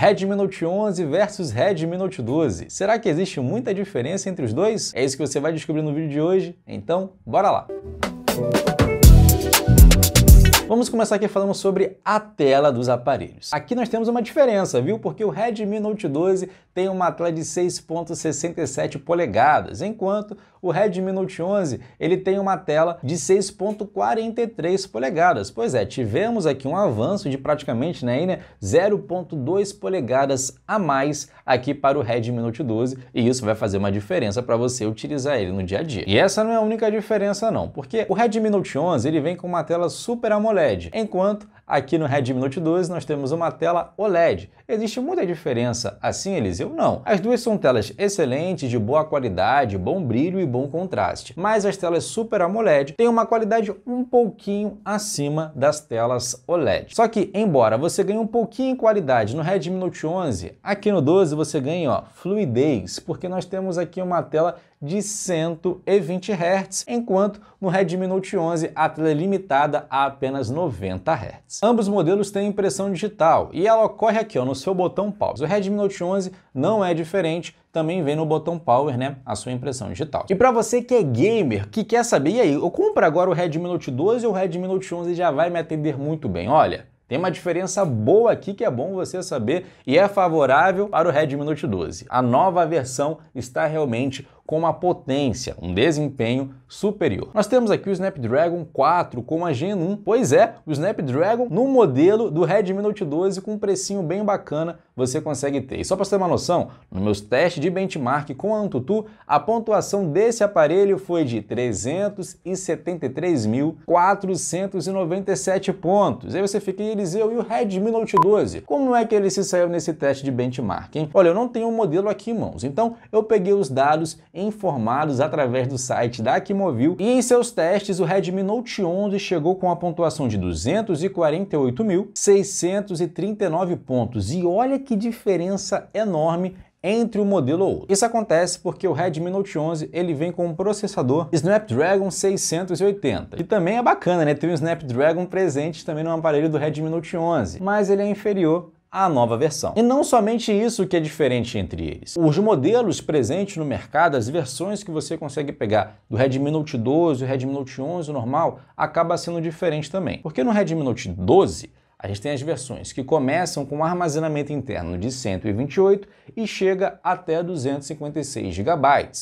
Redmi Note 11 versus Redmi Note 12. Será que existe muita diferença entre os dois? É isso que você vai descobrir no vídeo de hoje, então bora lá! Vamos começar aqui falando sobre a tela dos aparelhos. Aqui nós temos uma diferença, viu? Porque o Redmi Note 12 tem uma tela de 6.67 polegadas, enquanto o Redmi Note 11 ele tem uma tela de 6.43 polegadas. Pois é, tivemos aqui um avanço de praticamente né, né 0.2 polegadas a mais aqui para o Redmi Note 12 e isso vai fazer uma diferença para você utilizar ele no dia a dia. E essa não é a única diferença não, porque o Redmi Note 11 ele vem com uma tela Super AMOLED enquanto Aqui no Redmi Note 12 nós temos uma tela OLED. Existe muita diferença, assim Eliseu? Não. As duas são telas excelentes, de boa qualidade, bom brilho e bom contraste. Mas as telas Super AMOLED têm uma qualidade um pouquinho acima das telas OLED. Só que, embora você ganhe um pouquinho em qualidade no Redmi Note 11, aqui no 12 você ganha ó, fluidez, porque nós temos aqui uma tela de 120 Hz, enquanto no Redmi Note 11 a tela é limitada a apenas 90 Hz. Ambos modelos têm impressão digital e ela ocorre aqui ó, no seu botão pause. O Redmi Note 11 não é diferente, também vem no botão power, né, a sua impressão digital. E para você que é gamer, que quer saber, e aí, eu compro agora o Redmi Note 12 ou o Redmi Note 11 já vai me atender muito bem? Olha, tem uma diferença boa aqui que é bom você saber e é favorável para o Redmi Note 12. A nova versão está realmente com uma potência, um desempenho superior. Nós temos aqui o Snapdragon 4 com a Gen 1, pois é, o Snapdragon no modelo do Redmi Note 12 com um precinho bem bacana você consegue ter. E só para você ter uma noção, nos meus testes de benchmark com a Antutu, a pontuação desse aparelho foi de 373.497 pontos. Aí você fica, Eliseu, e o Redmi Note 12? Como é que ele se saiu nesse teste de benchmark, hein? Olha, eu não tenho o um modelo aqui em mãos, então eu peguei os dados informados através do site da Aquimovil e em seus testes o Redmi Note 11 chegou com a pontuação de 248.639 pontos e olha que diferença enorme entre um modelo ou outro. Isso acontece porque o Redmi Note 11 ele vem com um processador Snapdragon 680, que também é bacana, né? Tem um Snapdragon presente também no aparelho do Redmi Note 11, mas ele é inferior a nova versão. E não somente isso que é diferente entre eles. Os modelos presentes no mercado, as versões que você consegue pegar do Redmi Note 12, o Redmi Note 11 normal, acaba sendo diferente também. Porque no Redmi Note 12, a gente tem as versões que começam com armazenamento interno de 128 e chega até 256 GB.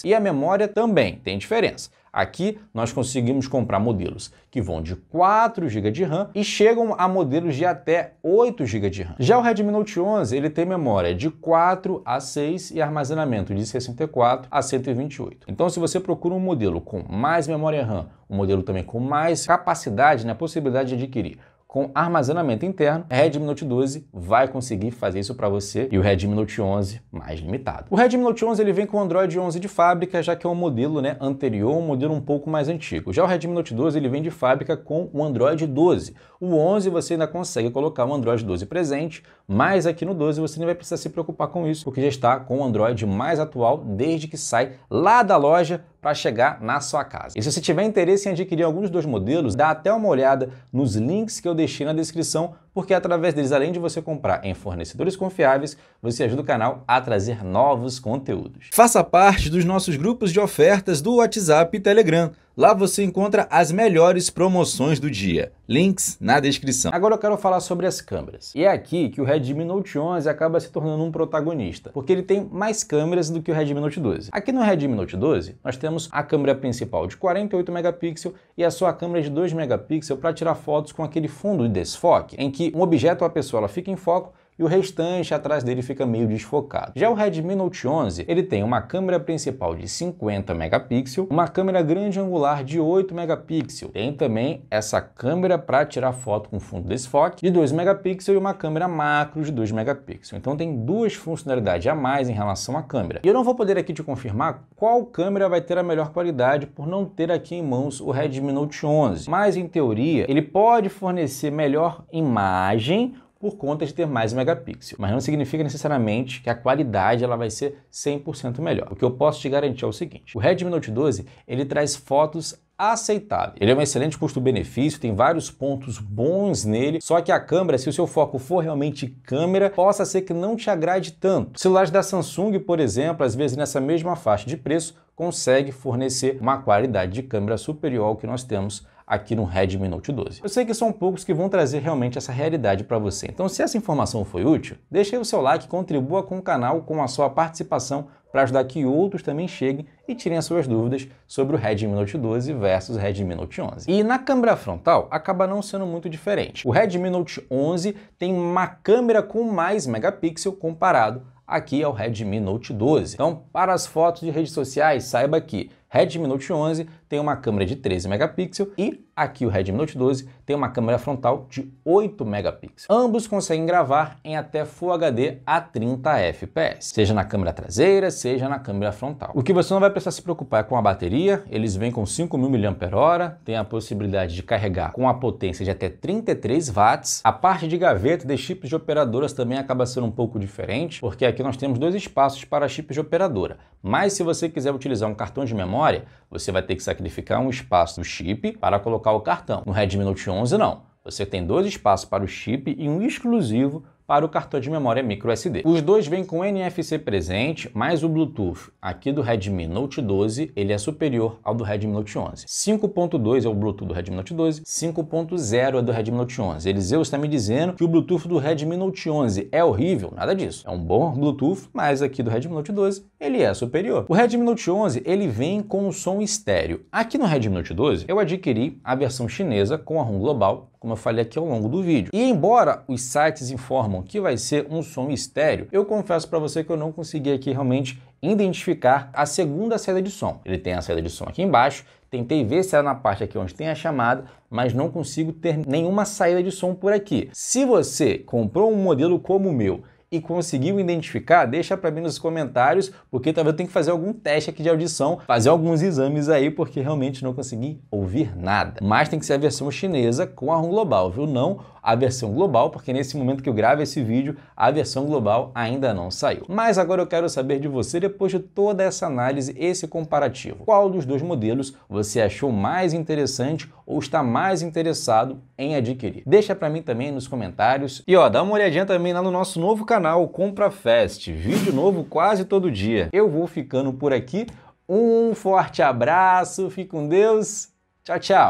E a memória também tem diferença. Aqui nós conseguimos comprar modelos que vão de 4 GB de RAM e chegam a modelos de até 8 GB de RAM. Já o Redmi Note 11 ele tem memória de 4 a 6 e armazenamento de 64 a 128. Então se você procura um modelo com mais memória RAM, um modelo também com mais capacidade, né, possibilidade de adquirir com armazenamento interno, o Redmi Note 12 vai conseguir fazer isso para você e o Redmi Note 11 mais limitado. O Redmi Note 11 ele vem com o Android 11 de fábrica, já que é um modelo né, anterior, um modelo um pouco mais antigo. Já o Redmi Note 12 ele vem de fábrica com o Android 12. O 11 você ainda consegue colocar o Android 12 presente, mas aqui no 12 você não vai precisar se preocupar com isso, porque já está com o Android mais atual desde que sai lá da loja para chegar na sua casa. E se você tiver interesse em adquirir alguns dos dois modelos, dá até uma olhada nos links que eu deixei na descrição porque através deles, além de você comprar em fornecedores confiáveis, você ajuda o canal a trazer novos conteúdos. Faça parte dos nossos grupos de ofertas do WhatsApp e Telegram. Lá você encontra as melhores promoções do dia. Links na descrição. Agora eu quero falar sobre as câmeras. E é aqui que o Redmi Note 11 acaba se tornando um protagonista, porque ele tem mais câmeras do que o Redmi Note 12. Aqui no Redmi Note 12, nós temos a câmera principal de 48 megapixels e a sua câmera de 2 megapixels para tirar fotos com aquele fundo de desfoque, em que um objeto ou a pessoa ela fica em foco e o restante atrás dele fica meio desfocado. Já o Redmi Note 11, ele tem uma câmera principal de 50 megapixels, uma câmera grande angular de 8 megapixels, tem também essa câmera para tirar foto com fundo desfoque de 2 megapixels e uma câmera macro de 2 megapixels. Então tem duas funcionalidades a mais em relação à câmera. E eu não vou poder aqui te confirmar qual câmera vai ter a melhor qualidade por não ter aqui em mãos o Redmi Note 11, mas em teoria ele pode fornecer melhor imagem por conta de ter mais megapixel. Mas não significa necessariamente que a qualidade ela vai ser 100% melhor. O que eu posso te garantir é o seguinte, o Redmi Note 12 ele traz fotos aceitável. Ele é um excelente custo-benefício, tem vários pontos bons nele, só que a câmera, se o seu foco for realmente câmera, possa ser que não te agrade tanto. Celulares da Samsung, por exemplo, às vezes nessa mesma faixa de preço, consegue fornecer uma qualidade de câmera superior ao que nós temos aqui no Redmi Note 12. Eu sei que são poucos que vão trazer realmente essa realidade para você, então se essa informação foi útil, deixe aí o seu like, contribua com o canal com a sua participação para ajudar que outros também cheguem e tirem as suas dúvidas sobre o Redmi Note 12 versus o Redmi Note 11. E na câmera frontal acaba não sendo muito diferente. O Redmi Note 11 tem uma câmera com mais megapixel comparado aqui ao Redmi Note 12. Então, para as fotos de redes sociais, saiba que Redmi Note 11 tem uma câmera de 13 megapixels e aqui o Redmi Note 12 tem uma câmera frontal de 8 megapixels. Ambos conseguem gravar em até Full HD a 30 fps, seja na câmera traseira, seja na câmera frontal. O que você não vai precisar se preocupar é com a bateria, eles vêm com 5.000 mAh, tem a possibilidade de carregar com a potência de até 33 watts. A parte de gaveta de chips de operadoras também acaba sendo um pouco diferente, porque aqui nós temos dois espaços para chips de operadora. Mas se você quiser utilizar um cartão de memória, você vai ter que sacar sacrificar um espaço do chip para colocar o cartão. No Redmi Note 11 não. Você tem dois espaços para o chip e um exclusivo para o cartão de memória micro SD. Os dois vêm com NFC presente, mas o Bluetooth aqui do Redmi Note 12, ele é superior ao do Redmi Note 11. 5.2 é o Bluetooth do Redmi Note 12, 5.0 é do Redmi Note 11. Eliseu está me dizendo que o Bluetooth do Redmi Note 11 é horrível, nada disso. É um bom Bluetooth, mas aqui do Redmi Note 12, ele é superior. O Redmi Note 11, ele vem com o som estéreo. Aqui no Redmi Note 12, eu adquiri a versão chinesa com a ROM global, como eu falei aqui ao longo do vídeo. E embora os sites informam som, que vai ser um som estéreo. Eu confesso para você que eu não consegui aqui realmente identificar a segunda saída de som. Ele tem a saída de som aqui embaixo, tentei ver se era na parte aqui onde tem a chamada, mas não consigo ter nenhuma saída de som por aqui. Se você comprou um modelo como o meu e conseguiu identificar, deixa para mim nos comentários, porque talvez eu tenha que fazer algum teste aqui de audição, fazer alguns exames aí, porque realmente não consegui ouvir nada. Mas tem que ser a versão chinesa com a ROM global, viu? Não a versão global, porque nesse momento que eu gravo esse vídeo, a versão global ainda não saiu. Mas agora eu quero saber de você, depois de toda essa análise, esse comparativo. Qual dos dois modelos você achou mais interessante ou está mais interessado em adquirir? Deixa para mim também nos comentários. E ó, dá uma olhadinha também lá no nosso novo canal canal Compra Fest. Vídeo novo quase todo dia. Eu vou ficando por aqui. Um forte abraço, fique com Deus. Tchau, tchau.